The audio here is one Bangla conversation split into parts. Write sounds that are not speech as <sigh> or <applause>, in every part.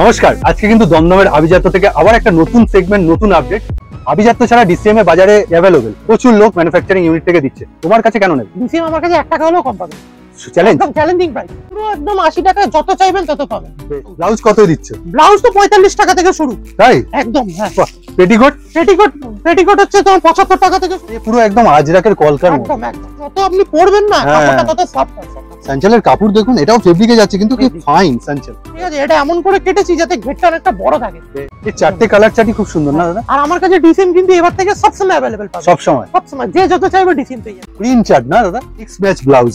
নমস্কার আজকে কিন্তু দমদমের আভিজাত্য থেকে আবার একটা নতুন সেগমেন্ট নতুন আপডেট আভিজাত্য ছাড়া ডিসিএম এ বাজারে অ্যাভেলেবেল প্রচুর লোক ম্যানুফ্যাকচারিং ইউনিট থেকে দিচ্ছে তোমার কাছে কেন নেবে ডিসিএম আমার কাছে এক টাকা হলেও কম পাবে কাপড় দেখুন এটাও ফেব্রিকে যাচ্ছে কিন্তু এটা এমন করে কেটেছি যাতে ঘেরটা অনেকটা বড় চারটে কালার চাটি খুব সুন্দর না দাদা আর আমার কাছে ডিসিম কিন্তু এবার থেকে সব সময় अवेलेबल ব্লাউজ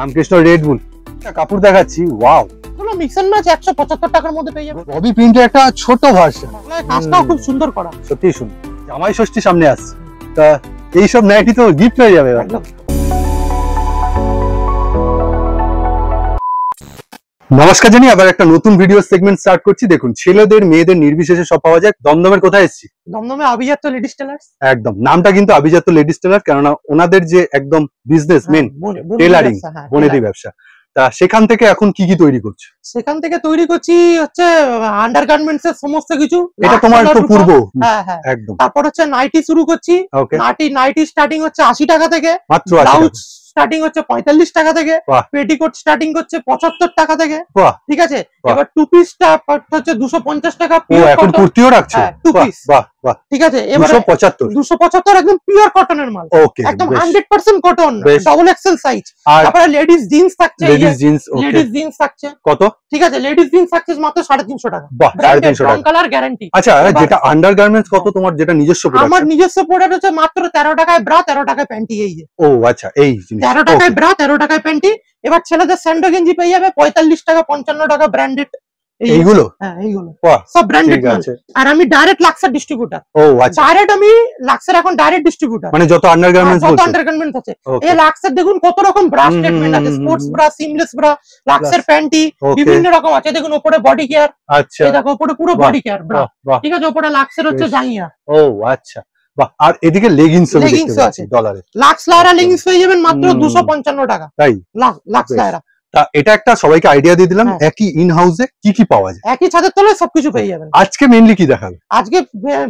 রামকৃষ্ণ রেডবুল একটা কাপড় দেখাচ্ছি ওয়াও কোনো মিক্সার ম্যাচ একশো পঁচাত্তর টাকার মধ্যে পেয়ে যাবে ববি প্রিন্টের একটা ছোট ভার্সন কাজটাও খুব সুন্দর করা সত্যি সুন্দর জামাই ষষ্ঠী সামনে আসছে তা এইসব নাইটি তো গিফট হয়ে যাবে একদম নমস্কার জানি আবার একটা নতুন ভিডিও সেগমেন্ট স্টার্ট করছি দেখুন ছেলেদের মেয়েদের নির্বিশেষে সব পাওয়া যায় দমদমের কোথায় এসেছি দমদমে আবিজাত লেডিস টেলার্স একদম নামটা কিন্তু আবিজাত লেডিস টেলার কেননা ওনাদের যে একদম বিজনেস মেন টেলারিং বনেদি ব্যবসা তা সেখান থেকে এখন কি কি তৈরি করছো সেখান থেকে তৈরি করছি হচ্ছে আন্ডারগার্মেন্টস এর সমস্ত কিছু এটা তোমার তো পূর্ব হ্যাঁ হ্যাঁ একদম তারপর হচ্ছে নাইটি শুরু করছি নাইটি নাইটি স্টার্টিং হচ্ছে আশি টাকা থেকে মাত্র স্টার্টিং হচ্ছে পঁয়তাল্লিশ টাকা থেকে পেটিকোট স্টার্টিং করছে পঁচাত্তর টাকা থেকে ঠিক আছে এবার টু পিসটা হচ্ছে দুশো পঞ্চাশ টাকা কুর্তিও রাখছে টু হ্যাঁ, পিস ঠিক আছে এবার 275 275 একদম পিওর কটনের মাল ওকে একদম 100% কটন ডাবল এক্সেল সাইজ তারপরে লেডিস জিন্স থাকছে ladies jeans okay ladies jeans থাকছে কত ঠিক আছে লেডিস জিন্স থাকছে মাত্র 350 টাকা বাহ 350 টাকা কালার গ্যারান্টি আচ্ছা যেটা আন্ডারগার্মেন্টস কত তোমার যেটা নিজস্ব প্রোডাক্ট আমার হ্যাঁ? নিজস্ব প্রোডাক্ট হচ্ছে মাত্র 13 টাকায় ব্রা 13 টাকায় প্যান্টি এই যে ও আচ্ছা এই জিনিস 13 টাকায় ব্রা 13 টাকায় প্যান্টি এবার ছেলেদের স্যান্ডো গেঞ্জি পেয়ে যাবে 45 টাকা 55 টাকা ব্র্যান্ডেড এইগুলো হ্যাঁ, সব ব্র্যান্ডেড আর আমি ডাইরেক্ট লাক্সার ও আচ্ছা ডাইরেক্ট আমি লাক্সার এখন ডাইরেক্ট মানে যত আন্ডারগার্মেন্টস হ্যাঁ, যত আন্ডারগার্মেন্টস আছে এই লাক্সার দেখুন কত রকম ব্রা স্টেটমেন্ট আছে স্পোর্টস ব্রা সিমলেস ব্রা লাক্সার প্যান্টি বিভিন্ন রকম আছে দেখুন উপরে বডি কেয়ার আচ্ছা এই দেখো উপরে পুরো বডি কেয়ার ব্রা ঠিক আছে উপরে লাক্সার হচ্ছে জাঙ্গিয়া ও আচ্ছা আর এদিকে লেগিংস লেগিংস আছে ডলারে লাক্স লায়রা লেগিংস হয়ে যাবেন মাত্র পঞ্চান্ন টাকা তাই লাক্স লায়রা তা এটা একটা সবাইকে আইডিয়া দিয়ে দিলাম হ্যাঁ। একই ইন হাউসে কি কি পাওয়া যায় একই ছাদের তলায় সবকিছু পেয়ে যাবেন আজকে মেইনলি কি দেখাবে আজকে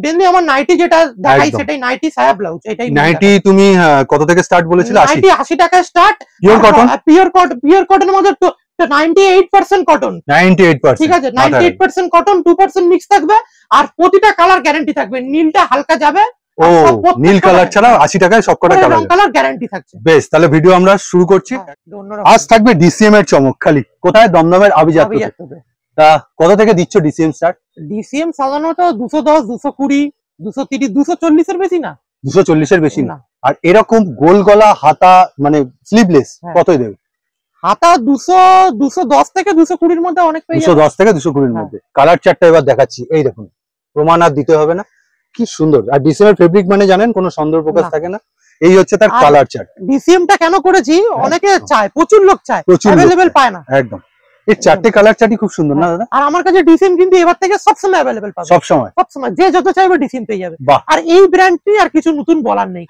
মেইনলি আমার নাইটি যেটা দেখাই সেটাই নাইটি সায়া ব্লাউজ এটাই নাইটি তুমি হ্যাঁ, কত থেকে স্টার্ট বলেছিলে 80 80 টাকা start pure cotton pure cotton pure কটনের মধ্যে তো 98% কটন 98% ঠিক আছে 98% কটন 2% মিক্স থাকবে আর প্রতিটা কালার গ্যারান্টি থাকবে নীলটা হালকা যাবে ও নীল কালার ছাড়া আশি টাকায় সবকটা কালার গ্যারান্টি থাকছে বেশ তাহলে ভিডিও আমরা শুরু করছি হ্যাঁ, আজ থাকবে ডিসিএম এর চমক খালি কোথায় দমদমের আভিজাত তা কত থেকে দিচ্ছ ডিসিএম স্টার ডিসিএম সাধারণত দুশো দশ দুশো কুড়ি দুশো তিরিশ দুশো চল্লিশের বেশি না দুশো চল্লিশের বেশি না আর এরকম গোল গলা হাতা মানে স্লিভলেস হ্যাঁ। কতই দেবে হাতা দুশো দুশো দশ থেকে দুশো কুড়ির মধ্যে অনেক দুশো দশ থেকে দুশো কুড়ির হ্যাঁ। মধ্যে কালার চারটা এবার দেখাচ্ছি এই দেখুন প্রমাণ আর দিতে হবে না কি সুন্দর আর ডিসিএম এর ফেব্রিক মানে জানেন কোনো সন্দেহ প্রকাশ থাকে না এই হচ্ছে তার কালার চার্ট টা কেন করেছি হ্যাঁ। অনেকে চায় প্রচুর লোক চায় अवेलेबल পায় না একদম এই কালার খুব সুন্দর না হ্যাঁ। দাদা আর আমার কাছে ডিসিএম কিন্তু এবার থেকে সবসময় अवेलेबल পাবে সবসময় সবসময় যে যত চাইবে ডিসিএম পেয়ে যাবে আর এই ব্র্যান্ডটি আর কিছু নতুন বলার নেই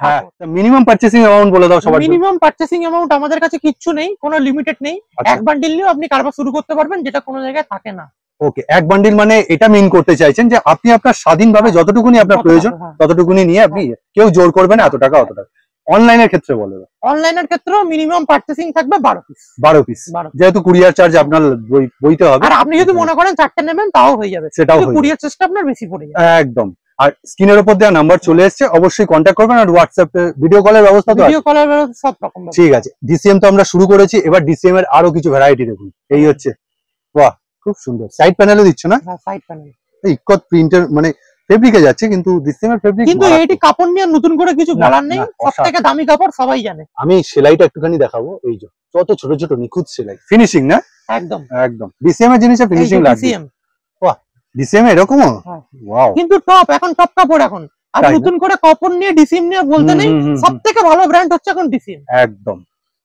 মিনিমাম পারচেসিং অ্যামাউন্ট বলে দাও সবার মিনিমাম পারচেসিং অ্যামাউন্ট আমাদের কাছে কিচ্ছু নেই কোনো লিমিটেড নেই আচ্ছা। এক বান্ডিল নিয়েও আপনি কারবার শুরু করতে পারবেন যেটা কোনো জায়গায় থাকে না ওকে এক বান্ডিল মানে এটা মেন করতে চাইছেন যে আপনি আপনার স্বাধীনভাবে যতটুকুনি আপনার হ্যাঁ, প্রয়োজন হ্যাঁ, হ্যাঁ। ততটুকুনি নিয়ে আপনি কেউ জোর করবে না এত টাকা অত টাকা অনলাইনের ক্ষেত্রে বলে অনলাইনের ক্ষেত্রে মিনিমাম পার্চেসিং থাকবে বারো পিস বারো পিস যেহেতু কুরিয়ার চার্জ আপনার বইতে হবে আর আপনি যদি মনে করেন চারটে নেবেন তাও হয়ে যাবে সেটাও কুরিয়ার চার্জটা আপনার বেশি পড়ে যাবে একদম আর স্ক্রিনের উপর দেওয়া নাম্বার চলে এসেছে অবশ্যই কন্ট্যাক্ট করবেন আর হোয়াটসঅ্যাপে ভিডিও কলের ব্যবস্থা তো ভিডিও কলের ব্যবস্থা সব রকম ঠিক আছে ডিসিএম তো আমরা শুরু করেছি এবার ডিসিএম এর আরো কিছু ভ্যারাইটি দেখুন এই হচ্ছে বাহ খুব সুন্দর সাইড প্যানেলও দিচ্ছ না সাইড প্যানেল ইকট প্রিন্টার মানে ফেব্রিকে যাচ্ছে কিন্তু দিসেমের ফেব্রিক কিন্তু এইটি কাপড় নিয়ে নতুন করে কিছু বলার নেই সবথেকে দামি কাপড় সবাই জানে আমি সেলাইটা একটুখানি দেখাবো এই যে কত ছোট ছোট নিখুত সেলাই ফিনিশিং না একদম একদম ডিসিএম জিনিসে ফিনিশিং লাগবে ডিসেম ওয়া ডিসেম এরকমও ওয়াও হ্যাঁ। কিন্তু টপ এখন টপ কাপড় এখন আর নতুন করে কাপড় নিয়ে ডিসেম নিয়ে বলতে নেই সবথেকে ভালো ব্র্যান্ড হচ্ছে এখন ডিসেম একদম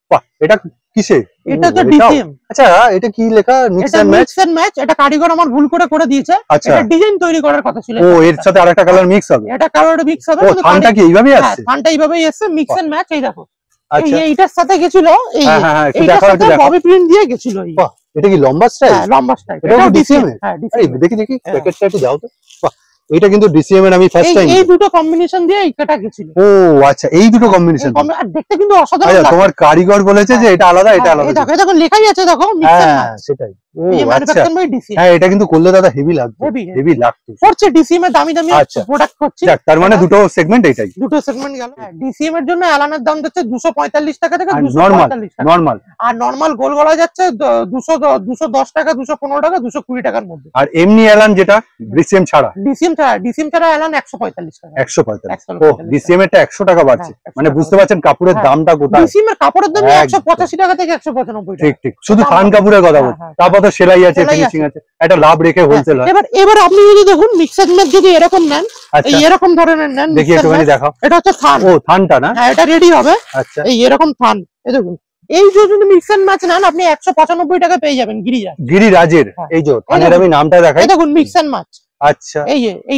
ওয়া এটা কিসে এটা তো ডিসিএম আচ্ছা এটা কি লেখা mix and match mix and match এটা কারিগর আমার ভুল করে করে দিয়েছে আচ্ছা। এটা ডিজাইন তৈরি করার কথা ছিল ও এর সাথে আরেকটা কালার মিক্স হবে এটা কালার মিক্স হবে ও ফানটা কি এইভাবেই হ্যাঁ, আসছে ফানটা এইভাবেই আসছে মিক্স এন্ড ম্যাচ এই দেখো আচ্ছা এইটার সাথে গেছিল এই হ্যাঁ, হ্যাঁ, এইটার সাথে ববি প্রিন্ট দিয়ে গেছিল এটা কি লম্বা স্টাইল হ্যাঁ লম্বা স্টাইল এটা ডিসিএম হ্যাঁ দেখি দেখি প্যাকেটটা একটু দাও তো বাহ এটা কিন্তু ডিসিএম এর আমি ফার্স্ট টাইম এই দুটো কম্বিনেশন দিয়ে এটা গেছিল ও আচ্ছা এই দুটো কম্বিনেশন আর দেখতে কিন্তু আচ্ছা, অসাধারণ আচ্ছা তোমার কারিগর বলেছে যে এটা আলাদা এটা হ্যাঁ, আলাদা দেখো দেখো লেখাই আছে দেখো হ্যাঁ সেটাই মানে টাকার মধ্যে আর এমনি অ্যালান যেটা ডিসিএম ছাড়া ডিসিএম ছাড়া ডিসিএম ছাড়া অ্যালান ও ডিসিএম টাকা বাড়ছে হ্যাঁ, মানে বুঝতে পারছেন কাপড়ের হ্যাঁ। দামটা কোথায় ডিসিএম এর কাপড়ের দাম পঁচাশি টাকা থেকে একশো টাকা ঠিক ঠিক শুধু ফান কাপড়ের কথা হ্যাঁ, বলছি তারপর সেলাই আছে ফিনিশিং আছে একটা লাভ রেখে হোলসেল হ্যাঁ, হয় এবার এবার আপনি যদি দেখুন মিক্সার যদি এরকম নেন আচ্ছা। এই এরকম ধরনের নেন দেখি একটুখানি দেখাও এটা হচ্ছে থান ও থানটা না হ্যাঁ এটা রেডি হবে আচ্ছা এই এরকম থান এই দেখুন এই যে যদি মিক্সার মাছ নেন আপনি একশো পঁচানব্বই টাকা পেয়ে যাবেন গিরিরাজ গিরিরাজের হ্যাঁ। এই যে থানের আমি নামটা দেখাই দেখুন মিক্সার মাছ আচ্ছা এই যে আচ্ছা।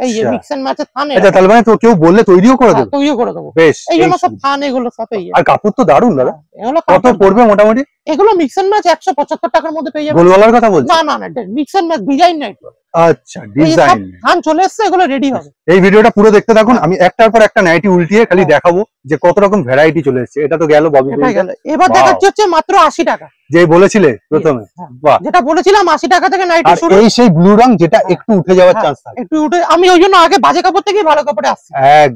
আচ্ছা, মানে কেউ তৈরিও করে হ্যাঁ, করে দেবো বেশ এই জন্য সব থান এগুলো আর তো দারুন দাদা হ্যাঁ, এগুলো কত পড়বে মোটামুটি এগুলো মাছ টাকার মধ্যে পেয়ে যাবে কথা বলছি ডিজাইন নাই আচ্ছা ডিজাইন থান চলে এসেছে এগুলো রেডি এই ভিডিওটা পুরো দেখতে আমি একটার পর একটা নাইটি উল্টিয়ে খালি হ্যাঁ। দেখাবো যে কত রকম ভ্যারাইটি চলে এসেছে এটা তো গেল এবার দেখাচ্ছি হচ্ছে মাত্র আশি টাকা যে বলেছিলে প্রথমে হ্যাঁ। যেটা বলেছিলাম আশি টাকা থেকে নাইটি শুরু এই সেই ব্লু রং যেটা হ্যাঁ। একটু উঠে যাওয়ার চান্স হ্যাঁ, থাকে একটু উঠে আমি ওই জন্য আগে বাজে কাপড় থেকে ভালো কাপড়ে আসছি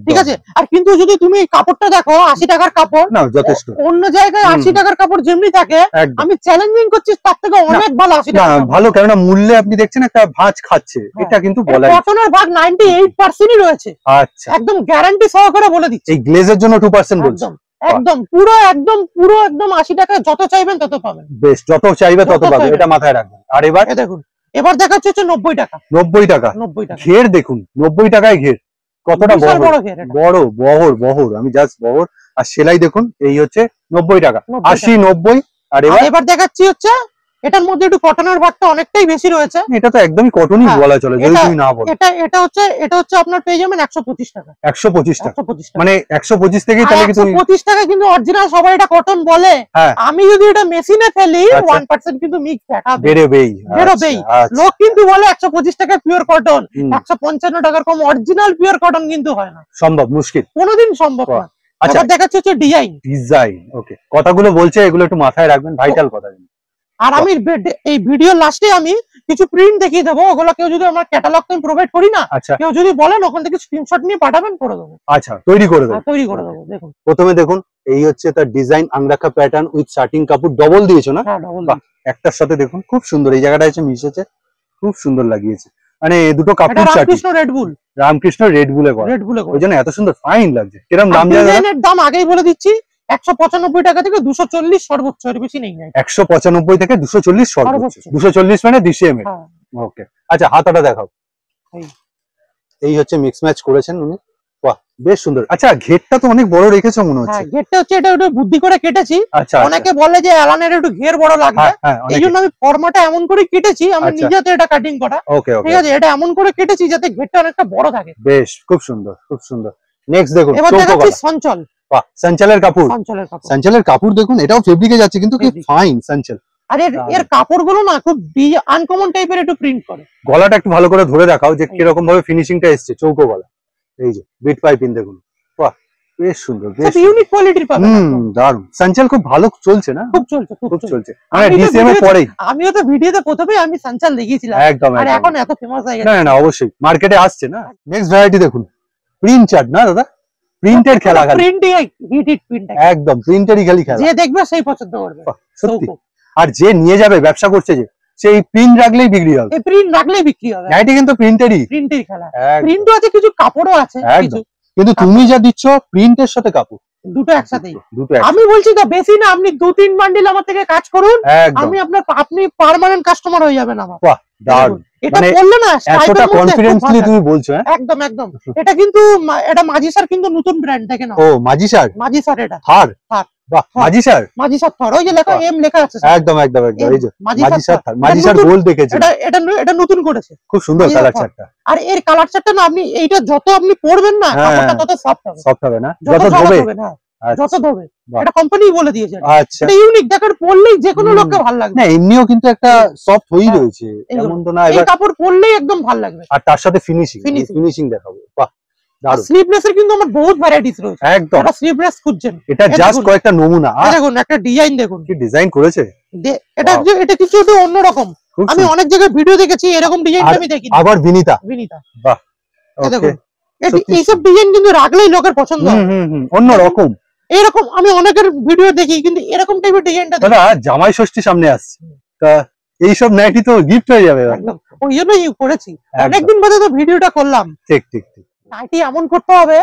ঠিক আছে আর কিন্তু যদি তুমি কাপড়টা দেখো আশি টাকার কাপড় না যথেষ্ট অন্য জায়গায় আশি টাকার কাপড় যেমনি থাকে আমি চ্যালেঞ্জিং করছি তার থেকে অনেক ভালো আশি টাকা ভালো কেননা মূল্যে আপনি দেখছেন একটা ভাঁজ খাচ্ছে এটা কিন্তু বলা কটনের ভাগ নাইনটি এইট পার্সেন্টই রয়েছে আচ্ছা একদম গ্যারান্টি সহকারে বলে দিচ্ছি এই গ্লেজের জন্য এবার দেখুন নব্বই টাকা ঘের দেখুন নব্বই টাকায় ঘের কতটা বড় বড় বহর বহর আমি জাস্ট বহর আর সেলাই দেখুন এই হচ্ছে নব্বই টাকা আশি নব্বই আর এবার দেখাচ্ছি হচ্ছে এটার মধ্যে একটু কটনের ভাগটা অনেকটাই বেশি রয়েছে এটা তো একদমই কটনই হ্যাঁ, বলা চলে যদি তুমি না বলো এটা এটা হচ্ছে এটা হচ্ছে আপনার পেয়ে যাবেন 125 টাকা 125 টাকা মানে 125 থেকে তাহলে কি তুমি 125 টাকা কিন্তু অরিজিনাল সবাই এটা কটন বলে হ্যাঁ। আমি যদি এটা মেশিনে ফেলি 1% আচ্ছা। কিন্তু মিক্স বেই বেরে বেই লোক কিন্তু বলে 125 টাকা পিওর কটন 155 টাকার কম অরিজিনাল পিওর কটন কিন্তু হয় না সম্ভব মুশকিল কোনোদিন সম্ভব না আচ্ছা দেখাচ্ছি হচ্ছে ডিজাইন ডিজাইন ওকে কথাগুলো বলছে এগুলো একটু মাথায় রাখবেন ভাইটাল কথা আর আমি এই ভিডিও লাস্টে আমি কিছু প্রিন্ট দেখিয়ে দেবো ওগুলো কেউ যদি আমার ক্যাটালগ আমি প্রোভাইড করি না আচ্ছা। কেউ যদি বলেন ওখান থেকে স্ক্রিনশট নিয়ে পাঠাবেন করে দেবো আচ্ছা তৈরি করে দেবো হ্যাঁ, তৈরি করে দেবো দেখুন প্রথমে দেখুন এই হচ্ছে তার design angrakha pattern with shirting কাপড় ডবল দিয়েছো না হ্যাঁ, একটার সাথে দেখুন খুব সুন্দর এই জায়গাটা এসে মিশেছে খুব সুন্দর লাগিয়েছে মানে দুটো কাপড় রামকৃষ্ণ রেডবুল রামকৃষ্ণ রেড বুলে করা ওই জন্য এত সুন্দর ফাইন লাগছে কিরম দাম দাম আগেই বলে দিচ্ছি বুদ্ধি করে কেটেছি আচ্ছা, আচ্ছা। অনেকে বলে যে অ্যালানের একটু ঘের বড় লাগবে হ্যাঁ, হ্যাঁ, এই জন্য আমি ফর্মাটা এমন করে কেটেছি আমার আচ্ছা। নিজে এটা কাটিং করা ঠিক আছে এটা এমন করে কেটেছি যাতে ঘেরটা অনেকটা বড় থাকে বেশ খুব সুন্দর খুব সুন্দর নেক্সট দেখো এবার দেখাচ্ছি সঞ্চল বাহ সাঞ্চালের কাপড় কাপড় দেখুন এটাও ফেব্রিকে যাচ্ছে কিন্তু কি ফাইন এর কাপড়গুলো না খুব আনকমন টাইপের একটু প্রিন্ট করে গলাটা একটু ভালো করে ধরে দেখাও যে কিরকম ভাবে ফিনিশিংটা এসছে চৌকো গলা এই যে বিট পাইপিং দেখুন বাহ বেশ সুন্দর বেশ ইউনিক খুব ভালো চলছে না হ্যাঁ, পরেই আমিও তো প্রথমে আমি দেখিয়েছিলাম একদম এখন এত ফেমাস অবশ্যই মার্কেটে আসছে না নেক্সট আচ্ছা। ভ্যারাইটি দেখুন প্রিন্ট চার্ট না দাদা প্রিন্টের খেলা খেলা প্রিন্টিং হিট হিট প্রিন্ট একদম প্রিন্টেরই খালি খেলা যে দেখবে সেই পছন্দ করবে আর যে নিয়ে যাবে ব্যবসা করছে যে সেই প্রিন্ট রাখলেই বিক্রি হবে এই প্রিন্ট রাখলেই বিক্রি হবে নাইটি কিন্তু প্রিন্টেরই প্রিন্টের খেলা প্রিন্টও আছে কিছু কাপড়ও আছে কিছু কিন্তু তুমি যা দিচ্ছ প্রিন্টের সাথে কাপড় দুটো একসাথেই দুটো আমি বলছি তো বেশি না আপনি দু তিন বান্ডিল আমার থেকে কাজ করুন আমি আপনার আপনি পার্মানেন্ট কাস্টমার হয়ে যাবেন আমার দারুণ এম মানে হ্যাঁ? লেখা একদম একদম একদম এটা এটা নতুন করেছে খুব সুন্দর কালার চারটা আর এর কালার চারটা না আপনি এইটা যত আপনি পড়বেন না হ্যাঁ। তত সফট হবে না যত ধোবে না আচ্ছা। আচ্ছা। ভালো লাগবে না এমনিও কিন্তু একটা সফট হ্যাঁ, রয়েছে ফিনিশিং বাহ এর কিন্তু আমার ভ্যারাইটিস জাস্ট কয়েকটা নমুনা একটা ডিজাইন দেখুন কি ডিজাইন করেছে এটা এটা অন্যরকম আমি অনেক জায়গায় ভিডিও দেখেছি এরকম ডিজাইন আমি দেখি আবার বিনিতা বিনিতা এইসব ডিজাইন কিন্তু রাখলেই লোকের পছন্দ অন্যরকম এরকম আমি অনেকের ভিডিও দেখি কিন্তু এরকম টাইপের ডিজাইনটা দাদা জামাই ষষ্ঠী সামনে আসছে তা এইসব নাইটি তো গিফট হয়ে যাবে একদম ওই জন্যই করেছি অনেকদিন বাদে তো ভিডিওটা করলাম ঠিক ঠিক ঠিক নাইটি এমন করতে হবে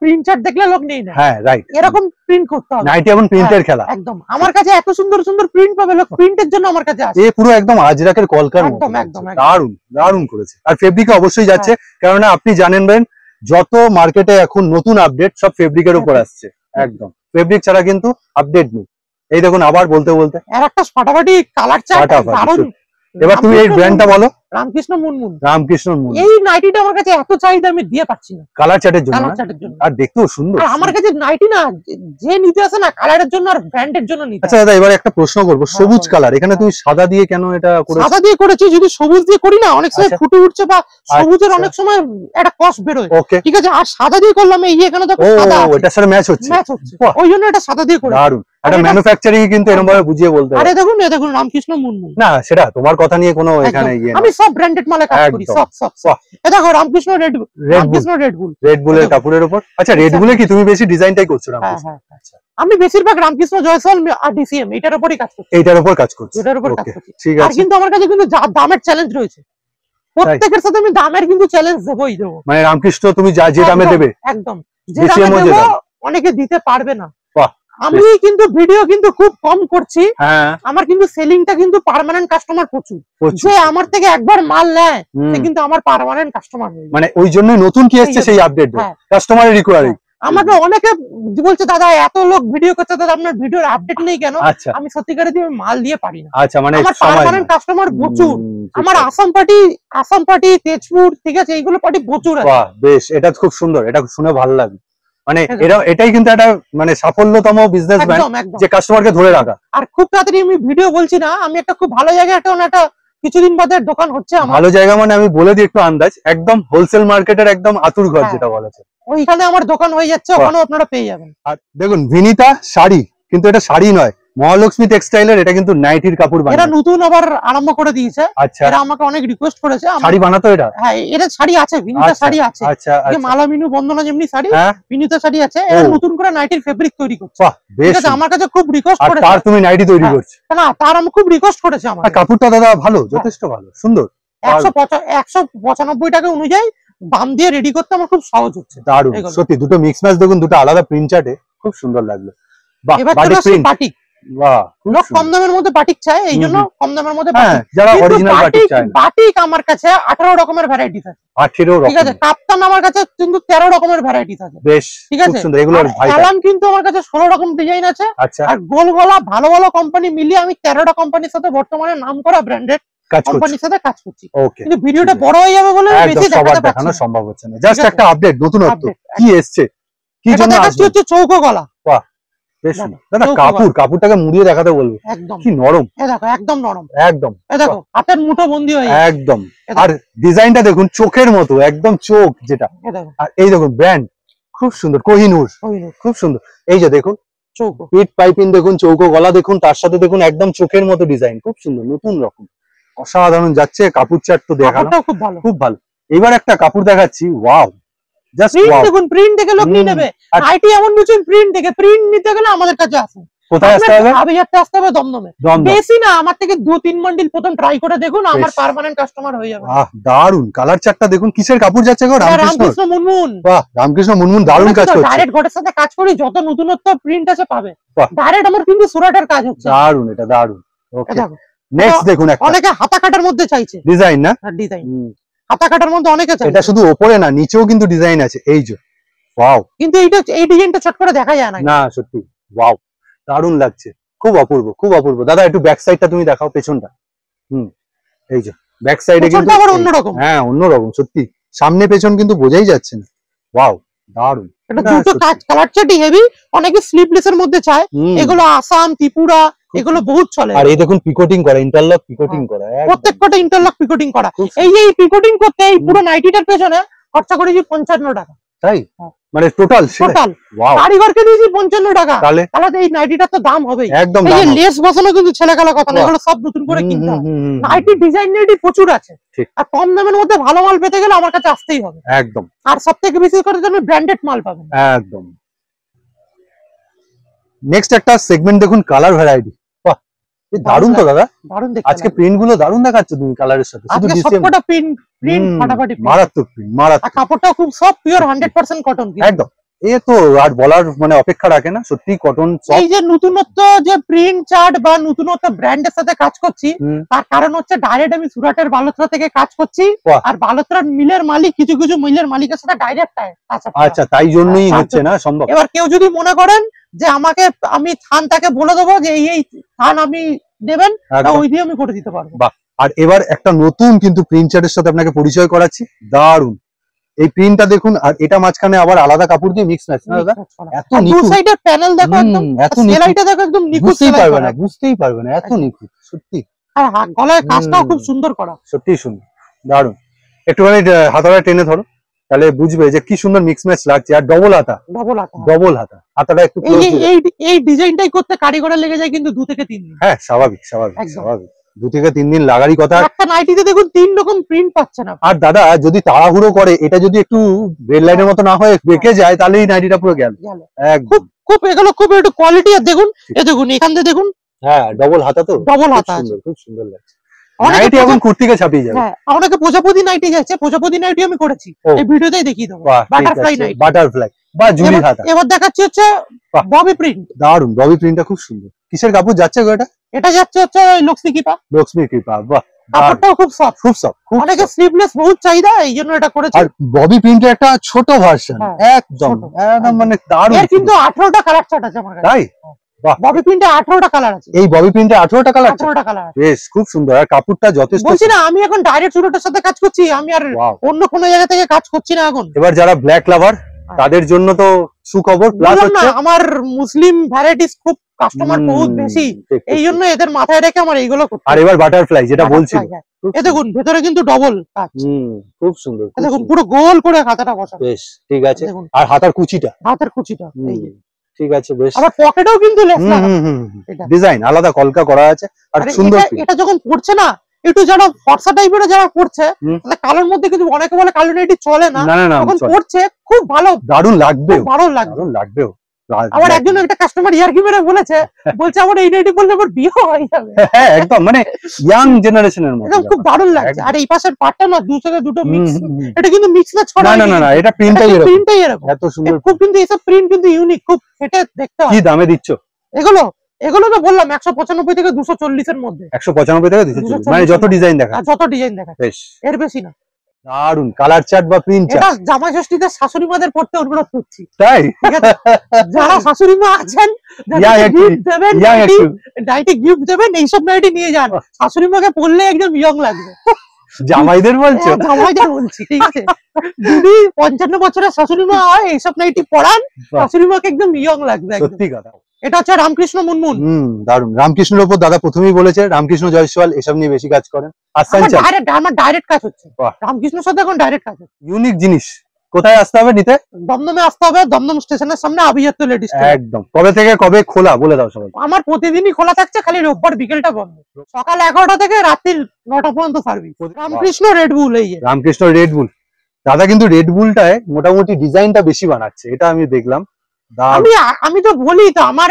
প্রিন্ট হ্যাঁ। চার্ট দেখলে লোক নেই না হ্যাঁ রাইট এরকম প্রিন্ট করতে হবে নাইটি এমন প্রিন্টের হ্যাঁ, খেলা একদম আমার কাছে এত সুন্দর সুন্দর প্রিন্ট পাবে লোক প্রিন্টের জন্য আমার কাছে আসে এ পুরো একদম আজরাকের কলকার একদম একদম দারুন দারুন করেছে আর ফেব্রিকে অবশ্যই যাচ্ছে হ্যাঁ। কারণ আপনি জানেন যত মার্কেটে এখন নতুন আপডেট সব ফেব্রিকের উপর আসছে একদম ফেব্রিক ছাড়া কিন্তু আপডেট নেই এই দেখুন আবার বলতে বলতে আর একটা ফাটাফাটি কালার চাই ফাটাফাটি এবার তুমি এই ব্র্যান্ডটা বলো রামকৃষ্ণ মুনমুন রামকৃষ্ণ মুনমুন এই নাইটিটা আমার কাছে এত চাহিদা আমি দিয়ে পাচ্ছি না কালার চার্টের জন্য আর দেখতেও সুন্দর আমার কাছে নাইটি না যে নিতে আসে না কালারের জন্য আর ব্র্যান্ডের জন্য নিতে আচ্ছা দাদা এবার একটা প্রশ্ন করব হ্যাঁ, সবুজ কালার এখানে তুমি হ্যাঁ। সাদা দিয়ে কেন এটা করে সাদা দিয়ে করেছি যদি সবুজ দিয়ে করি না অনেক সময় আচ্ছা। ফুটে উঠছে বা আচ্ছা। সবুজের অনেক সময় একটা কস বের হয় ঠিক আছে আর সাদা দিয়ে করলাম এই এখানে তো সাদা ও এটার সাথে ম্যাচ হচ্ছে ম্যাচ হচ্ছে ওই জন্য এটা সাদা দিয়ে করি দারুণ একটা ম্যানুফ্যাকচারিং কিন্তু এরকম ভাবে বুঝিয়ে বলতে আরে দেখুন এ দেখুন রামকৃষ্ণ মুর্মু না সেটা তোমার কথা নিয়ে কোনো এখানে গিয়ে আমি সব ব্র্যান্ডেড মালে কাজ করি সব সব সব দেখো Ramkrishna red Ramkrishna red bull red বুলের কাপড়ের উপর আচ্ছা রেড বুলে আচ্ছা। কি তুমি বেশি ডিজাইনটাই করছো হ্যাঁ, রামকৃষ্ণ হ্যাঁ, হ্যাঁ, আচ্ছা আমি বেশিরভাগ রামকৃষ্ণ জয়সল আর ডিসিএম এটার উপরই কাজ করছি এটার উপর কাজ করছি এটার উপর কাজ করছি ঠিক আছে কিন্তু আমার কাছে কিন্তু দামের চ্যালেঞ্জ রয়েছে প্রত্যেকের সাথে আমি দামের কিন্তু চ্যালেঞ্জ দেবই দেবো মানে রামকৃষ্ণ তুমি যা যে দামে দেবে একদম যে দামে দেবো অনেকে দিতে পারবে না আমি কিন্তু ভিডিও কিন্তু খুব কম করছি হ্যাঁ। আমার কিন্তু সেলিংটা কিন্তু পার্মানেন্ট কাস্টমার প্রচুর যে আমার থেকে একবার মাল নেয় সে কিন্তু আমার পার্মানেন্ট কাস্টমার মানে ওই জন্য নতুন কি আসছে সেই আপডেট কাস্টমার রিকোয়ারি আমাকে অনেকে বলছে দাদা এত লোক ভিডিও করছে দাদা আপনার ভিডিওর আপডেট নেই কেন আচ্ছা। আমি সত্যিকারে দিয়ে মাল দিয়ে পারি না আচ্ছা মানে আমার পার্মানেন্ট কাস্টমার প্রচুর আমার আসাম পার্টি আসাম পার্টি তেজপুর ঠিক আছে এইগুলো পার্টি প্রচুর আছে বেশ এটা খুব সুন্দর এটা শুনে ভালো লাগে মানে এরা এটাই কিন্তু একটা মানে সাফল্যতম বিজনেসম্যান যে কাস্টমারকে ধরে রাখা আর খুব তাড়াতাড়ি আমি ভিডিও বলছি না আমি একটা খুব ভালো জায়গায় একটা একটা কিছুদিন বাদে দোকান হচ্ছে ভালো জায়গা মানে আমি বলে দিই একটু আন্দাজ একদম হোলসেল মার্কেটের একদম আতুর ঘর হ্যাঁ। যেটা বলেছে ওইখানে আমার দোকান হয়ে যাচ্ছে ওখানেও আপনারা পেয়ে যাবেন আর দেখুন ভিনিতা শাড়ি কিন্তু এটা শাড়ি নয় মহালক্ষ্মী এর এটা কিন্তু নাইটির কাপড় এটা নতুন আবার আরম্ভ করে দিয়েছে আচ্ছা এটা আমাকে অনেক রিকোয়েস্ট করেছে শাড়ি বানাতো এটা হ্যাঁ এটা শাড়ি আছে ভিনিতা আচ্ছা, শাড়ি আছে আচ্ছা এই আচ্ছা। মালামিনু বন্দনা যেমনি শাড়ি ভিনিতা হ্যাঁ। শাড়ি আছে এটা নতুন করে নাইটির ফেব্রিক তৈরি করছে বাহ বেশ এটা আমার কাছে খুব রিকোয়েস্ট করেছে আর তুমি নাইটি তৈরি হ্যাঁ। করছো না তার আমি খুব রিকোয়েস্ট করেছে আমার কাপড়টা দাদা ভালো হ্যাঁ। যথেষ্ট ভালো সুন্দর 195 টাকা অনুযায়ী বাম দিয়ে রেডি করতে আমার খুব সহজ হচ্ছে দারুণ সত্যি দুটো মিক্স ম্যাচ দেখুন দুটো আলাদা প্রিন্ট চার্টে খুব সুন্দর লাগলো বাহ বাড়ি প্রিন্ট লোক কম দামের মধ্যে বাটিক চায় এই জন্য কম দামের মধ্যে হ্যাঁ, যারা অরিজিনাল বাটিক চায় বাটিক আমার কাছে আঠারো রকমের ভ্যারাইটি আছে ঠিক আছে কাপ্তান আমার কাছে কিন্তু তেরো রকমের ভ্যারাইটি বেশ ঠিক আছে সুন্দর এগুলো কালাম কিন্তু আমার কাছে রকম ডিজাইন আছে আচ্ছা। আর গোল গলা ভালো ভালো কোম্পানি মিলিয়ে আমি তেরোটা কোম্পানির সাথে বর্তমানে নাম করা ব্র্যান্ডেড কোম্পানির সাথে কাজ করছি কিন্তু ভিডিওটা বড় হয়ে যাবে বলে সম্ভব হচ্ছে না জাস্ট একটা আপডেট কি এসছে কি জন্য আসছে চৌকো গলা বেশি দেখাতে বলবো কি নরম একদম একদম এ দেখো হাতের দেখুন চোখের মতো একদম চোখ যেটা আর এই দেখুন ব্র্যান্ড খুব সুন্দর কোহিনুর খুব সুন্দর এই যে দেখুন পিট পাইপিং দেখুন চৌকো গলা দেখুন তার সাথে দেখুন একদম চোখের মতো ডিজাইন খুব সুন্দর নতুন রকম অসাধারণ যাচ্ছে কাপড় চাট তো দেখানো খুব ভালো খুব ভালো এবার একটা কাপড় দেখাচ্ছি ওয়াও প্রিন্ট দেখে নেবে আইটি এমন প্রিন্ট দেখে প্রিন্ট নিতে গেলে কাছে কোথায় আসতে হবে দু তিন মন্ডিল প্রথম ট্রাই করে দেখুন আমার কাস্টমার হয়ে যাবে দারুন দেখুন কিসের কাপড় যাচ্ছে রামকৃষ্ণ মুনমুন বাহ রামকৃষ্ণ দারুন কাজ করছে ডাইরেক্ট সাথে কাজ করি যত নতুনত্ব প্রিন্ট আছে পাবে ডাইরেক্ট আমার কিন্তু সুরাটার কাজ হচ্ছে দারুন এটা দারুন নেক্সট দেখুন অনেকে হাতা কাটার মধ্যে চাইছে ডিজাইন না ডিজাইন হ্যাঁ, হাতা কাটার মধ্যে এটা শুধু ওপরে না নিচেও কিন্তু ডিজাইন আছে এই যে ওয়াও কিন্তু এইটা এই ডিজাইনটা চট করে দেখা যায় না না সত্যি ওয়াও দারুণ লাগছে খুব অপূর্ব খুব অপূর্ব দাদা একটু ব্যাক সাইডটা তুমি দেখাও পেছনটা হুম এই যে ব্যাক সাইডে কিন্তু আবার অন্যরকম হ্যাঁ অন্যরকম সত্যি সামনে পেছন কিন্তু বোঝাই যাচ্ছে না ওয়াও দারুণ এটা দুটো কাজ কালার হেভি অনেকে স্লিভলেস এর মধ্যে চায় এগুলো আসাম ত্রিপুরা এগুলো বহুত চলে আর এই দেখুন পিকটিং করা ইন্টারলক হ্যাঁ। পিকটিং করা প্রত্যেক ইন্টারলক পিকটিং করা এই এই পিকটিং করতে এই পুরো নাইটিটার পেছনে খরচা করেছি পঞ্চান্ন টাকা তাই হ্যাঁ। মানে টোটাল টোটাল কারিগরকে দিয়েছি পঞ্চান্ন টাকা তাহলে তাহলে এই নাইটিটার তো দাম হবে একদম এই লেস বসানো কিন্তু ছেলেখেলা কথা না এগুলো সব নতুন করে কিনতে হবে নাইটি ডিজাইন নেটি প্রচুর আছে আর কম দামের মধ্যে ভালো মাল পেতে গেলে আমার কাছে আসতেই হবে একদম আর সব থেকে বেশি করে জন্য ব্র্যান্ডেড মাল পাবেন একদম নেক্সট একটা সেগমেন্ট দেখুন কালার ভ্যারাইটি দারুন তো দাদা দারুন আজকে প্রিন্ট গুলো দারুন দেখাচ্ছ তুমি কালারের সাথে শুধু সবকটা প্রিন্ট প্রিন্ট ফাটাফাটি মারাত্মক প্রিন্ট মারাত্মক কাপড়টাও খুব সব পিওর হ্যাঁ, 100% কটন একদম এ তো আর বলার মানে অপেক্ষা রাখে না সত্যি কটন এই যে নতুনত্ব যে প্রিন্ট চার্ট বা নতুনত্ব ব্র্যান্ডের সাথে কাজ করছি তার কারণ হচ্ছে ডাইরেক্ট আমি সুরাটের বালোত্রা থেকে কাজ করছি আর বালোত্রার মিলের মালিক কিছু কিছু মিলের মালিকের সাথে ডাইরেক্ট আচ্ছা তাই জন্যই হ্যাঁ, হচ্ছে না সম্ভব এবার কেউ যদি মনে করেন যে আমাকে আমি থান তাকে বলে দেবো যে এই এই থান আমি দেবেন ওই দিয়ে আমি করে দিতে পারবো আর এবার একটা নতুন কিন্তু প্রিন্ট চার্টের সাথে আপনাকে পরিচয় করাচ্ছি দারুন এই প্রিন্টটা দেখুন আর এটা মাঝখানে আবার আলাদা কাপড় দিয়ে মিক্স ম্যাচ দাদা এত নিখুঁত সাইডের প্যানেল দেখো একদম এত সেলাইটা দেখো একদম নিখুঁত সেলাই পারবে না বুঝতেই পারবে না এত নিখুঁত সত্যি আর গলার কাজটাও খুব সুন্দর করা সত্যি সুন্দর দারুণ একটুখানি হাতাটা টেনে ধরো তাহলে বুঝবে যে কি সুন্দর মিক্স ম্যাচ লাগছে আর ডবল হাতা ডবল হাতা ডবল হাতা হাতাটা একটু এই এই ডিজাইনটাই করতে কারিগরের লেগে যায় কিন্তু দু থেকে তিন হ্যাঁ স্বাভাবিক স্বাভাবিক স্বাভাবিক দু থেকে তিন দিন লাগারই কথা একটা নাইটিতে দেখুন তিন রকম প্রিন্ট পাচ্ছে না আর দাদা যদি তাড়াহুড়ো করে এটা যদি একটু রেড লাইনের মতো না হয় বেঁকে হ্যাঁ। যায় তাহলে এই নাইটিটা পুরো গেল খুব খুব এগুলো খুব একটু কোয়ালিটি আর দেখুন এ দেখুন এখান থেকে দেখুন হ্যাঁ ডবল হাতা তো ডবল হাতা খুব সুন্দর লাগছে কুর্তিকে ছাপিয়ে যাবে হ্যাঁ, প্রজাপতি নাইটি যাচ্ছে প্রজাপতি নাইটি আমি করেছি এই ভিডিওতেই বা এবার হচ্ছে ববি প্রিন্ট দারুন ববি খুব সুন্দর কিসের যাচ্ছে গো এটা যাচ্ছে হচ্ছে কাপড়টাও খুব খুব অনেকে বহুত চাহিদা এই জন্য এটা করেছে ববি একটা ছোট ভার্সন হ্যাঁ, একদম একদম মানে হ্যাঁ। দারুন কিন্তু আঠারোটা কালার চার্ট আছে আমার কাছে তাই ববি কালার এই ববি কালার বেশ খুব সুন্দর আর কাপড়টা যথেষ্ট বলছি না আমি এখন ডাইরেক্ট সাথে কাজ করছি আমি আর অন্য কোনো জায়গা থেকে কাজ করছি না এখন এবার যারা ব্ল্যাক আচ্ছা। লাভার তাদের জন্য তো সুখবর আমার মুসলিম ভ্যারাইটিস খুব কাস্টমার বহুত বেশি এই জন্য এদের মাথায় রেখে আমার এইগুলো আর এবার বাটারফ্লাই যেটা বলছি হ্যাঁ। দেখুন ভেতরে কিন্তু ডবল খুব সুন্দর দেখুন পুরো গোল করে হাতাটা বসা বেশ ঠিক আছে আর হাতার কুচিটা হাতার কুচিটা ঠিক আছে বেশ আবার পকেটেও কিন্তু লেস লাগা এটা ডিজাইন আলাদা কলকা করা আছে আর সুন্দর এটা যখন পড়ছে না একটু যারা ফর্সা টাইপের যারা পড়ছে কালোর মধ্যে কিন্তু অনেকে বলে কালো নাইটি চলে না তখন পড়ছে খুব ভালো দারুণ লাগবে দারুণ লাগবে দারুণ লাগবেও আমার মানে- একজন একটা কাস্টমার ইয়ারকি মেরে বলেছে <laughs> বলছে আমার এই বললে আমার বিয়ে হয়ে যাবে হ্যাঁ, হ্যাঁ, একদম মানে ইয়াং জেনারেশনের মধ্যে খুব দারুণ লাগছে আর এই পাশের পাটটা না দুটো মিক্স এটা কিন্তু মিক্স না ছড়া না না না এটা প্রিন্টটাই এরকম প্রিন্টটাই এরকম এত সুন্দর খুব কিন্তু এসব প্রিন্ট কিন্তু ইউনিক খুব এটা দেখতে কি দামে দিচ্ছ এগুলো এগুলো তো বললাম একশো পঁচানব্বই থেকে দুশো চল্লিশের মধ্যে একশো পঁচানব্বই থেকে দুশো মানে যত ডিজাইন দেখা যত ডিজাইন দেখা বেশ এর বেশি না দারুন কালার চার্ট বা প্রিন্ট চার্ট এটা জামা ষষ্ঠীতে শাশুড়ি মাদের পড়তে অনুরোধ করছি তাই যারা শাশুড়ি মা আছেন গিফট দেবেন ডাইটি গিফট দেবেন এইসব নাইটি নিয়ে যান শাশুড়ি মাকে পড়লে একদম ইয়ং লাগবে জামাইদের বলছো হ্যাঁ, জামাইদের বলছি ঠিক আছে যদি পঞ্চান্ন বছরের শাশুড়ি মা হয় এইসব নাইটি পড়ান শাশুড়ি মাকে একদম ইয়ং লাগবে সত্যি কথা এটা হচ্ছে রামকৃষ্ণ মুনমুন হুম দারুন রামকৃষ্ণের উপর দাদা প্রথমেই বলেছে রামকৃষ্ণ জয়সওয়াল এসব নিয়ে বেশি কাজ করেন আসান চাল ডাইরেক্ট আমার ডাইরেক্ট কাজ হচ্ছে রামকৃষ্ণ সাথে এখন ডাইরেক্ট কাজ হচ্ছে ইউনিক জিনিস কোথায় আসতে হবে নিতে দমদমে আসতে হবে দমদম স্টেশনের সামনে আবিজাত লেডিস একদম কবে থেকে কবে খোলা বলে দাও সবাই আমার প্রতিদিনই খোলা থাকছে খালি রোববার বিকেলটা বন্ধ সকাল এগারোটা থেকে রাত্রি নটা পর্যন্ত সার্ভিস রামকৃষ্ণ রেড রেডবুল এই রামকৃষ্ণ রেড রেডবুল দাদা কিন্তু রেড রেডবুলটায় মোটামুটি ডিজাইনটা বেশি বানাচ্ছে এটা আমি দেখলাম আমি আমি তো বলি তো আমার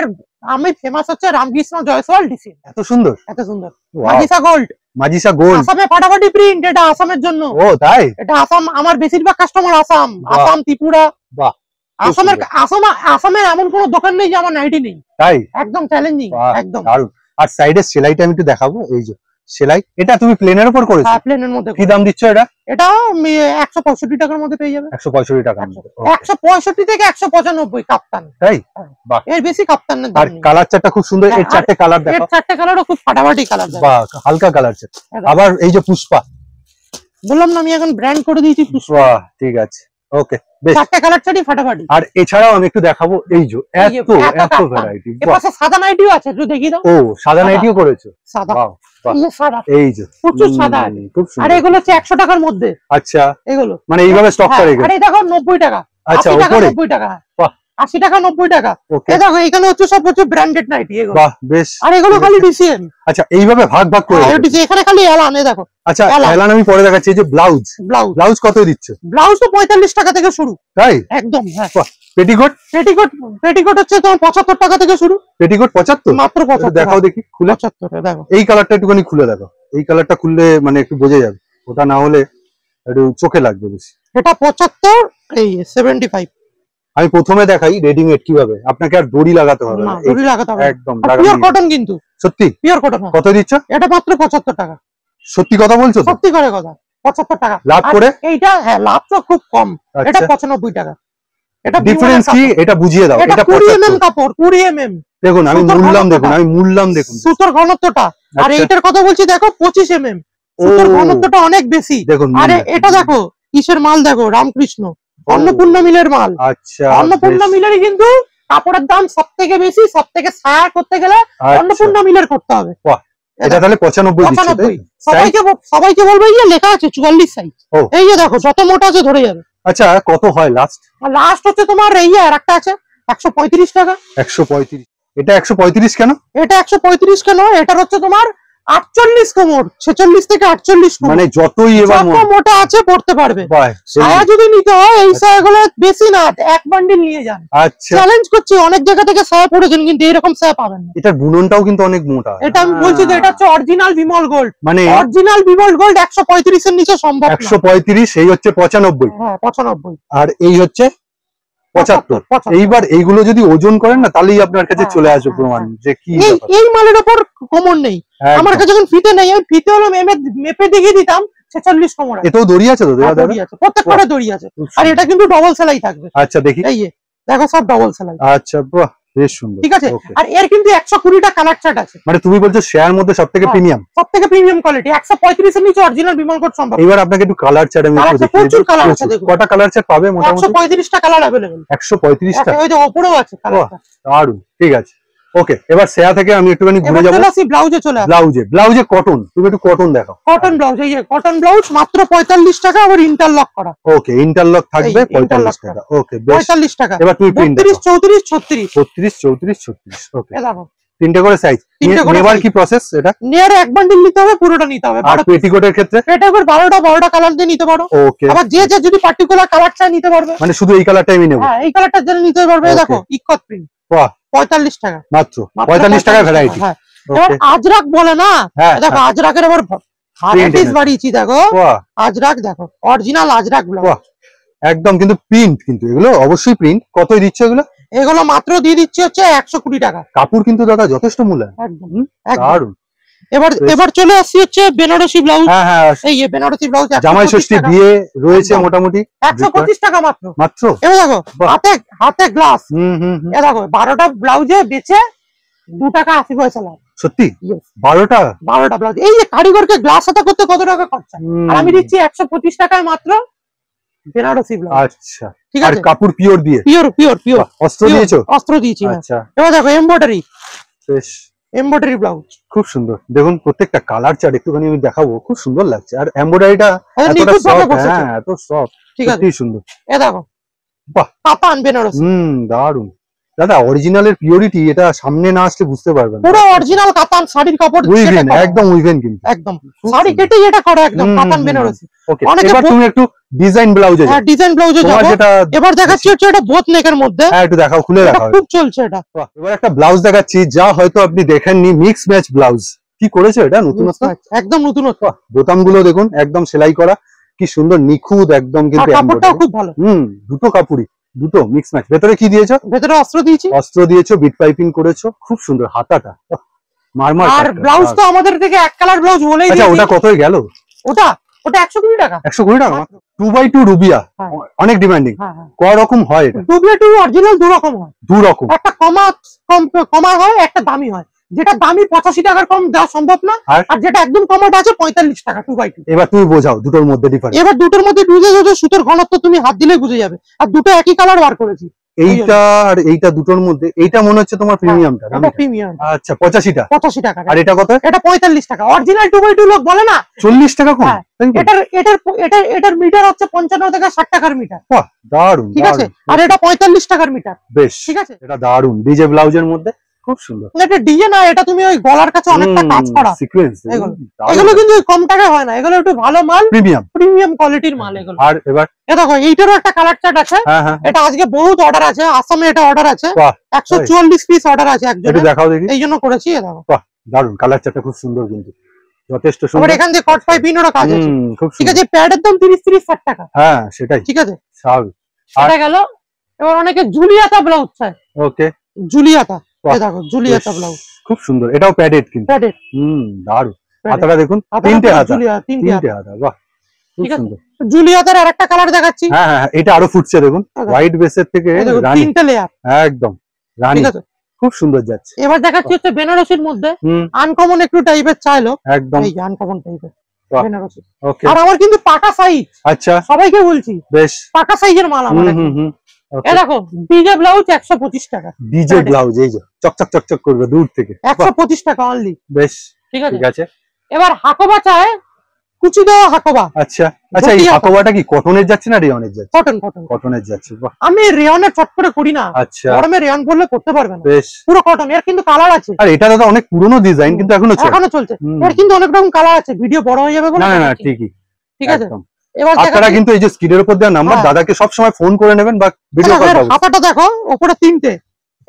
আমি ফেমাস হচ্ছে রামকৃষ্ণ জয়সওয়াল ডিসি এত সুন্দর এত সুন্দর মাজিসা গোল্ড মাজিসা গোল্ড আসামে ফাটাফাটি প্রিন্ট এটা আসামের জন্য ও তাই এটা আসাম আমার বেশিরভাগ কাস্টমার আসাম আসাম ত্রিপুরা বাহ আসামের আসাম আসামের এমন কোনো দোকান নেই যে আমার নাইটি নেই তাই একদম চ্যালেঞ্জিং একদম আর সাইডের সেলাইটা আমি একটু দেখাবো এই যে সেলাই এটা তুমি প্লেনের উপর করেছো হ্যাঁ প্লেনের মধ্যে কি দাম দিচ্ছ এটা এটা 165 টাকার মধ্যে পেয়ে যাবে 165 টাকার মধ্যে 165 থেকে 195 কাপ্তান তাই হ্যাঁ। বাহ এর বেশি কাপ্তান না আর কালার চারটা খুব সুন্দর হ্যাঁ, এর চারটে কালার দেখো এর চারটে কালারও খুব ফাটাফাটি কালার বাহ হালকা কালার আছে আবার এই যে পুষ্পা বললাম না আমি এখন ব্র্যান্ড করে দিয়েছি পুষ্পা ঠিক আছে ওকে বেশ চারটে কালার চাটি ফাটাফাটি আর এছাড়াও আমি একটু দেখাবো এই যে এত হ্যাঁ, এত ভ্যারাইটি পাশে সাদা নাইটিও আছে একটু দেখি দাও ও সাদা নাইটিও করেছো সাদা এই যে সাদা আর এগুলো হচ্ছে 100 টাকার মধ্যে আচ্ছা এগুলো মানে এইভাবে স্টক হ্যাঁ, করে গেছে আরে দেখো 90 টাকা আচ্ছা ওপরে 90 টাকা বাহ আশি টাকা নব্বই টাকা এ দেখো এখানে হচ্ছে সব হচ্ছে ব্র্যান্ডেড নাইটি এগুলো বেশ আর এগুলো খালি ডিসিএম আচ্ছা, আচ্ছা এইভাবে ভাগ ভাগ করে এখানে খালি এলান এ দেখো আচ্ছা এলান আমি পরে দেখাচ্ছি যে ব্লাউজ ব্লাউজ ব্লাউজ কত দিচ্ছে ব্লাউজ তো পঁয়তাল্লিশ টাকা থেকে শুরু তাই একদম হ্যাঁ পেটিকোট পেটিকোট পেটিকোট হচ্ছে তোমার পঁচাত্তর টাকা থেকে শুরু পেটিকোট পঁচাত্তর মাত্র পঁচাত্তর দেখাও দেখি খুলে পঁচাত্তর হ্যাঁ, দেখো এই কালারটা একটুখানি খুলে দেখো এই কালারটা খুললে মানে একটু বোঝা যাবে ওটা না হলে একটু চোখে লাগবে বেশি এটা পঁচাত্তর এই সেভেন্টি ফাইভ আমি প্রথমে দেখাই রেডিমেড কিভাবে আপনাকে আর দড়ি লাগাতে হবে না একদম কটন কিন্তু সত্যি পিওর কটন কত দিচ্ছ এটা মাত্র পঁচাত্তর টাকা সত্যি কথা বলছো সত্যি করে কথা 75 টাকা লাভ করে এইটা হ্যাঁ লাভ তো খুব কম আচ্ছা। এটা পঁচানব্বই টাকা এটা ডিফারেন্স কি এটা বুঝিয়ে এটা কাপড় এমএম দেখুন আমি দেখুন ঘনত্বটা আর আচ্ছা। কথা বলছি দেখো 25 এমএম অনেক বেশি দেখুন এটা দেখো কিসের মাল দেখো রামকৃষ্ণ অন্নপূর্ণা মিলের মাল আচ্ছা অন্নপূর্ণা মিলের কিন্তু কাপড়ের দাম সব থেকে বেশি সব থেকে সায়া করতে গেলে আচ্ছা। অন্নপূর্ণা মিলের করতে হবে সবাইকে যে লেখা আছে চুয়াল্লিশ সাইজ এই যে দেখো যত মোটা আছে ধরে যাবে আচ্ছা কত হয় লাস্ট লাস্ট হচ্ছে তোমার এই আছে একশো পঁয়ত্রিশ টাকা একশো পঁয়ত্রিশ এটা একশো পঁয়ত্রিশ কেন এটা একশো পঁয়ত্রিশ কেন হচ্ছে তোমার আটচল্লিশ কোমর থেকে আটচল্লিশ মানে যতই মোটা আছে পড়তে পারবে যদি নিতে হয় এই বেশি না এক বান্ডিল নিয়ে চ্যালেঞ্জ অনেক জায়গা থেকে পড়েছেন কিন্তু এরকম পাবেন এটার কিন্তু অনেক এটা আমি বলছি যে এটা হচ্ছে অরিজিনাল বিমল গোল্ড মানে অরিজিনাল বিমল গোল্ড একশো পঁয়ত্রিশের নিচে পঁয়ত্রিশ এই হচ্ছে পঁচানব্বই হ্যাঁ, পঁচানব্বই আর এই হচ্ছে পঁচাত্তর এইবার এইগুলো যদি ওজন করেন না তাহলেই আপনার কাছে চলে আসবে হ্যাঁ, প্রমাণ হ্যাঁ। যে কি এই মালের ওপর কমন নেই আমার কাছে যখন ফিতে নেই আমি ফিতে হলো মেপে দেখিয়ে দিতাম ছেচল্লিশ কমর এটাও দড়ি আছে হ্যাঁ, দড়ি আছে প্রত্যেকটা দড়ি আছে আর এটা কিন্তু ডবল সেলাই থাকবে আচ্ছা দেখি এই দেখো সব ডবল সেলাই আচ্ছা বাহ আর এর কিন্তু একশো কুড়িটা আছে মানে তুমি বলছো শেয়ার মধ্যে সব থেকে প্রিমিয়াম সব থেকে প্রিমিয়াম কোয়ালিটি একশো নিচে এবার আপনাকে একটু কালার প্রচুর কালার কটা কালার পাবে একশো পঁয়ত্রিশটা কালার একশো পঁয়ত্রিশটা ওই যে ওপরেও আছে ঠিক আছে ওকে এবার সেয়া থেকে আমি একটুখানি ঘুরে যাবো ব্লাউজে চলে ব্লাউজে ব্লাউজে কটন তুমি একটু কটন দেখো কটন ব্লাউজ এই কটন ব্লাউজ মাত্র পঁয়তাল্লিশ টাকা আবার ইন্টারলক করা ওকে ইন্টারলক থাকবে পঁয়তাল্লিশ টাকা ওকে পঁয়তাল্লিশ টাকা এবার তুমি তিরিশ চৌত্রিশ ছত্রিশ ছত্রিশ চৌত্রিশ ছত্রিশ ওকে তিনটে করে সাইজ কি প্রসেস এটা এক বান্ডিল নিতে হবে পুরোটা নিতে হবে আর ক্ষেত্রে কালার দিয়ে নিতে পারো ওকে যে যদি পার্টিকুলার কালার চাই নিতে পারবে মানে শুধু এই আমি হ্যাঁ, এই কালারটা যেন নিতে পারবে দেখো প্রিন্ট পঁয়তাল্লিশ টাকা মাত্র পঁয়তাল্লিশ টাকা ভ্যারাইটি এবার আজরাক বলে না হ্যাঁ, দেখো হ্যাঁ। আজরাকের আবার বাড়িয়েছি দেখো আজরাক দেখো অরিজিনাল আজরাক একদম কিন্তু প্রিন্ট কিন্তু এগুলো অবশ্যই প্রিন্ট এগুলো এগুলো মাত্র দিয়ে দিচ্ছে হচ্ছে একশো কুড়ি টাকা কাপড় কিন্তু দাদা যথেষ্ট মূল্য একদম দারুন এবার এবার চলে আসছি হচ্ছে বেনারসি ব্লাউজ হ্যাঁ হ্যাঁ এই যে বেনারসি ব্লাউজ জামাই ষষ্ঠী বিয়ে রয়েছে মোটামুটি 125 টাকা মাত্র মাত্র এবার দেখো হাতে হাতে গ্লাস হুম হুম এ দেখো 12টা ব্লাউজে বেচে 2 টাকা 80 পয়সা লাভ সত্যি 12টা 12টা ব্লাউজ এই যে কারিগরকে গ্লাস হাতে করতে কত টাকা খরচা আর আমি দিচ্ছি 125 টাকায় মাত্র বেনারসি ব্লাউজ আচ্ছা ঠিক আছে আর কাপড় পিওর দিয়ে পিওর পিওর পিওর অস্ত্র দিয়েছো অস্ত্র দিয়েছি হ্যাঁ। আচ্ছা এবার দেখো এমব্রয়ডারি বেশ এমব্রয়ডারি ব্লাউজ খুব সুন্দর দেখুন প্রত্যেকটা কালার চার্ট একটুখানি আমি দেখাবো খুব সুন্দর লাগছে আর এমব্রয়ডারিটা হ্যাঁ, হ্যাঁ, এত সফট ঠিক আছে সুন্দর বাহ দাদা পিওরিটি এটা সামনে না আসলে বুঝতে অরিজিনাল শাড়ির কাপড় একদম উইভেন কিন্তু একদম শাড়ি কেটে এটা একদম বেনারসি ওকে একটু ডিজাইন ব্লাউজে হ্যাঁ ডিজাইন ব্লাউজে যাব এবার দেখাচ্ছি হচ্ছে এটা বোথ নেকের মধ্যে হ্যাঁ একটু দেখাও খুলে দেখাও খুব চলছে এটা এবার একটা ব্লাউজ দেখাচ্ছি যা হয়তো আপনি দেখেননি মিক্স ম্যাচ ব্লাউজ কি করেছে এটা একদম দেখুন একদম সেলাই করা কি সুন্দর নিখুঁত একদম কিন্তু খুব ভালো হুম দুটো কাপড়ই দুটো মিক্স ম্যাচ ভেতরে কি দিয়েছো ভেতরে অস্ত্র দিয়েছি অস্ত্র দিয়েছো বিট পাইপিং করেছো খুব সুন্দর হাতাটা মারমার আর ব্লাউজ তো আমাদের থেকে এক কালার ব্লাউজ বলেই আচ্ছা ওটা কতই গেল ওটা হ্যাঁ। হ্যাঁ। হ্যাঁ, কমা হয় একটা দামি হয় যেটা দামি পঁচাশি টাকার কম সম্ভব না আর যেটা একদম আছে পঁয়তাল্লিশ টাকা টু বাই টু এবার বোঝাও দুটোর মধ্যে এবার দুটোর মধ্যে সুতোর ঘনত্ব তুমি হাত দিলে বুঝে যাবে আর দুটো একই কালার বার করেছি এইটা আর এইটা দুটোর মধ্যে এইটা মনে হচ্ছে তোমার হ্যাঁ, প্রিমিয়ামটা প্রিমিয়াম আচ্ছা পঁচাশিটা পঁচাশি টাকা আর এটা কত এটা পঁয়তাল্লিশ টাকা অরিজিনাল টু বাই টু লোক বলে না চল্লিশ টাকা কম হ্যাঁ। এটার এটার এটার এটার মিটার হচ্ছে পঞ্চান্ন থেকে ষাট টাকার মিটার দারুন ঠিক আছে আর এটা পঁয়তাল্লিশ টাকার মিটার বেশ ঠিক আছে এটা দারুন ডিজে ব্লাউজের মধ্যে খুব সুন্দর এটা ডিজাইন আর এটা তুমি ওই গলার কাছে অনেকটা কাজ করা সিকোয়েন্স এগুলো কিন্তু কম টাকায় হয় না এগুলো একটু ভালো মাল প্রিমিয়াম প্রিমিয়াম কোয়ালিটির মাল এগুলো আর এবার দেখো এইটারও একটা কালার চার্ট আছে হ্যাঁ, হ্যাঁ, হ্যাঁ। এটা আজকে বহুত অর্ডার আছে আসামে এটা অর্ডার আছে 144 পিস অর্ডার আছে একজন এটা দেখাও দেখি এই জন্য করেছি দেখো বাহ দারুন কালার চার্টটা খুব সুন্দর কিন্তু যথেষ্ট সুন্দর এখান থেকে কট পাই পিনেরও কাজ আছে ঠিক আছে প্যাডের দাম 30 30 60 টাকা হ্যাঁ সেটাই ঠিক আছে স্বাভাবিক এটা গেল এবার অনেকে জুলিয়াতা ব্লাউজ চায় ওকে জুলিয়াতা খুব সুন্দর এটাও প্যাডেড কিন্তু দারুণ হাতাটা দেখুন তিনটে তিনটে হাতা বাহ জুলিয়াতার আরেকটা দেখাচ্ছি হ্যাঁ, হ্যাঁ হ্যাঁ এটা আরো ফুটছে দেখুন হোয়াইট বেসের থেকে খুব সুন্দর যাচ্ছে এবার দেখাচ্ছি হচ্ছে বেনারসির মধ্যে আনকমন একটু টাইপের চাইলো একদম আর কিন্তু পাকা সাইজ আচ্ছা সবাইকে বলছি বেশ পাকা সাইজের মাল আমার আমি চট করে করি না আচ্ছা। গরমে রেয়ন বললে করতে পারবে বেশ পুরো কটন এর কিন্তু কালার আছে আর এটা দাদা অনেক পুরোনো ডিজাইন কিন্তু এখনো চলছে এর কিন্তু অনেক রকম কালার আছে ভিডিও বড় হয়ে যাবে ঠিকই ঠিক আছে এবার আপনারা কিন্তু এই যে স্ক্রিনের উপর দেওয়া নাম্বার হ্যাঁ। দাদাকে সবসময় ফোন করে নেবেন বা ভিডিও কল করবেন হাতাটা দেখো উপরে তিনটে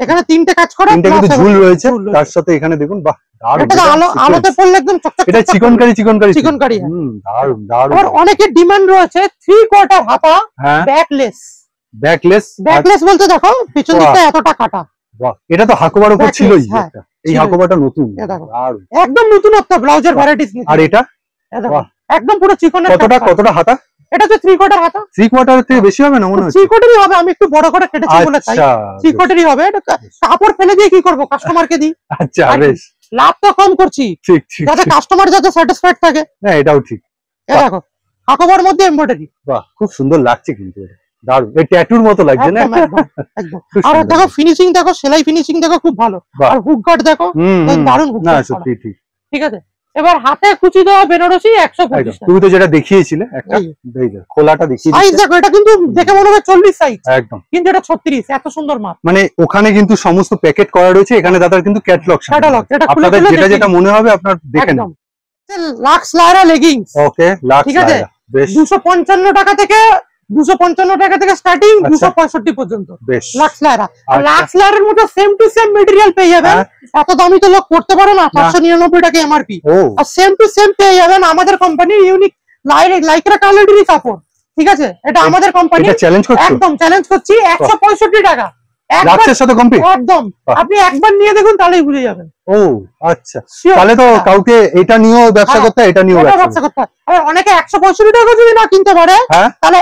এখানে তিনটে কাজ করে তিনটে কিন্তু ঝুল রয়েছে তার সাথে এখানে দেখুন বাহ একদম হ্যাঁ। অনেকের ডিমান্ড রয়েছে হাতা ব্যাকলেস ব্যাকলেস ব্যাকলেস দেখো এতটা কাটা বাহ এটা তো উপর ছিলই হ্যাঁ, এই নতুন একদম নতুন একটা ব্লাউজের ভ্যারাইটিস আর এটা বাহ একদম পুরো চিকনের কতটা কতটা হাতা এটা হচ্ছে থ্রি কোয়ার্টার হাতা থ্রি কোয়ার্টার থেকে বেশি হবে না মনে হচ্ছে থ্রি কোয়ার্টারই হবে আমি একটু বড় করে কেটেছি বলে তাই থ্রি আচ্ছা, কোয়ার্টারই হবে এটা কাপড় ফেলে দিয়ে কি করব কাস্টমারকে দিই আচ্ছা বেশ লাভ তো কম করছি ঠিক ঠিক যাতে কাস্টমার যাতে স্যাটিসফাইড থাকে না হ্যাঁ, এটাও ঠিক এই দেখো আকবর মধ্যে এমব্রয়ডারি বাহ খুব সুন্দর লাগছে কিন্তু এটা দারুণ এই ট্যাটুর মতো লাগছে না আর দেখো ফিনিশিং দেখো সেলাই ফিনিশিং দেখো খুব ভালো আর হুক গার্ড দেখো দারুণ হুক না সত্যি ঠিক ঠিক আছে এবার হাতে কুচি দেওয়া বেনারসি একশো তুমি তো যেটা দেখিয়েছিলে একটা খোলাটা দেখিয়েছি দেখো এটা কিন্তু দেখে মনে হবে চল্লিশ সাইজ একদম কিন্তু এটা ছত্রিশ এত সুন্দর মাছ মানে ওখানে কিন্তু সমস্ত প্যাকেট করা রয়েছে এখানে দাদার কিন্তু ক্যাটলগ ক্যাটালগ এটা যেটা যেটা মনে হবে আপনার দেখে নেন Lux Lyra leggings okay Lux ঠিক আছে 255 টাকা থেকে দুশো পঞ্চান্ন টাকা থেকে আচ্ছা। পঁয়ষট্টি পর্যন্ত Lux same to same material পেয়ে যাবেন হ্যাঁ। এত দামি তো লোক করতে না পাঁচশো নিরানব্বই টাকা আর সেম টু সেম পেয়ে যাবেন আমাদের কোম্পানির ইউনিক লাইকরা কালারেরই কাপড় ঠিক আছে এটা আমাদের কোম্পানি একদম চ্যালেঞ্জ করছি একশো পঁয়ষট্টি টাকা লাক্সের সাথে কমপ্লিট একদম আপনি একবার নিয়ে দেখুন তাহলেই বুঝে যাবেন ও আচ্ছা তাহলে তো হ্যাঁ। কাউকে এটা নিয়েও ব্যবসা করতে এটা নিও ব্যবসা করতে আর অনেকে 165 টাকা যদি না কিনতে পারে হ্যাঁ? তাহলে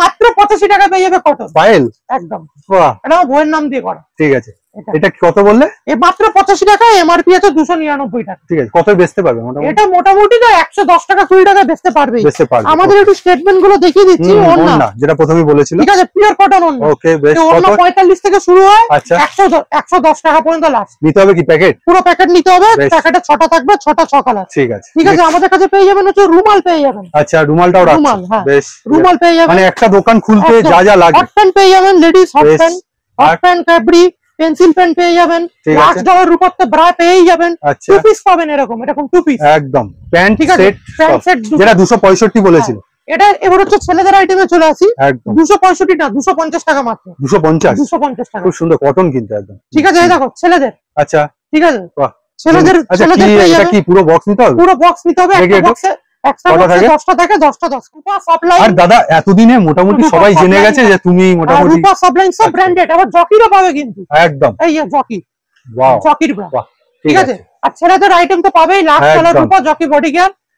মাত্র 85 টাকা পেয়ে যাবে কটন ফাইল একদম বাহ এটা বইয়ের নাম দিয়ে করা ঠিক আছে এটা কত বললে এ মাত্র পঁচাশি টাকা এমআরপি আছে দুশো নিরানব্বই টাকা ঠিক আছে কত বেচতে পারবে এটা মোটামুটি না একশো দশ টাকা কুড়ি টাকা বেচতে পারবে বেচতে পারবে আমাদের একটু স্টেটমেন্ট গুলো দেখিয়ে দিচ্ছি যেটা প্রথমে বলেছিল ঠিক আছে পিওর কটন ওকে বেশ পঁয়তাল্লিশ থেকে শুরু হয় আচ্ছা একশো একশো দশ টাকা পর্যন্ত লাস্ট নিতে হবে কি প্যাকেট পুরো প্যাকেট নিতে হবে প্যাকেটে ছটা থাকবে ছটা ছ কালার ঠিক আছে ঠিক আছে আমাদের কাছে পেয়ে যাবেন হচ্ছে রুমাল পেয়ে যাবেন আচ্ছা রুমালটাও রুমাল হ্যাঁ। বেশ রুমাল পেয়ে যাবেন মানে একটা দোকান খুলতে যা যা লাগে হট প্যান্ট পেয়ে যাবেন ladies hot pant hot pant capri pencil pen পেয়ে যাবেন ব্রা পেয়েই যাবেন টু আচ্ছা। পিস পাবেন এরকম এরকম টু পিস একদম প্যান্ট প্যান্ট সেট যেটা বলেছিল হ্যাঁ। এটা এবার হচ্ছে ছেলেদের আইটেমে চলে আসি দুশো পঁয়ষট্টি না দুশো পঞ্চাশ টাকা মাত্র দুশো পঞ্চাশ দুশো পঞ্চাশ টাকা খুব সুন্দর কটন কিন্তু একদম ঠিক আছে দেখো ছেলেদের আচ্ছা ঠিক আছে ছেলেদের আচ্ছা, ছেলেদের কি পুরো বক্স নিতে হবে পুরো বক্স নিতে হবে একটা বক্সে এতদিনে মোটামুটি সবাই জেনে গেছে যে তুমি মোটামুটি আচ্ছা। একদম আর আইটেম তো পাবেই জকি বডি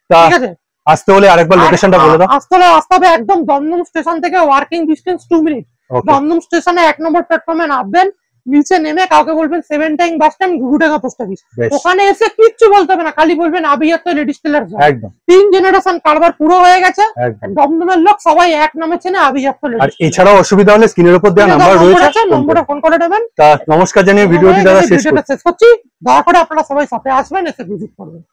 ঠিক আছে আসতে হলে আরেকবার লোকেশনটা আসতে হলে আসতে হবে একদম দমদম স্টেশন থেকে working distance two minute Dumdum স্টেশনে এক নম্বর প্ল্যাটফর্মে নামবেন নিচে নেমে কাউকে বলবেন সেভেন টাইম বাস টাইম টাকা পোস্ট অফিস ওখানে এসে কিচ্ছু বলতে হবে না খালি বলবেন আবি তো লেডিস টেলার তিন জেনারেশন কারবার পুরো হয়ে গেছে দমদমের লোক সবাই এক নামে চেনে আবি তো আর এছাড়াও অসুবিধা হলে স্ক্রিনের উপর দেওয়া নাম্বার রয়েছে নম্বরটা ফোন করে দেবেন নমস্কার জানিয়ে ভিডিওটি দাদা শেষ করছি দয়া করে আপনারা সবাই সাথে আসবেন এসে ভিজিট করবেন